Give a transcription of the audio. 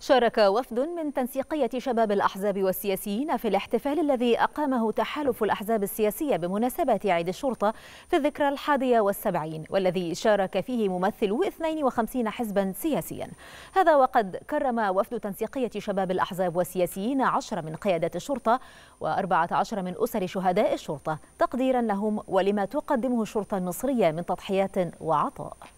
شارك وفد من تنسيقية شباب الأحزاب والسياسيين في الاحتفال الذي أقامه تحالف الأحزاب السياسية بمناسبة عيد الشرطة في الذكرى الحادية والسبعين والذي شارك فيه ممثلو 52 حزبا سياسيا هذا وقد كرم وفد تنسيقية شباب الأحزاب والسياسيين 10 من قيادة الشرطة و14 من أسر شهداء الشرطة تقديرا لهم ولما تقدمه الشرطة المصرية من تضحيات وعطاء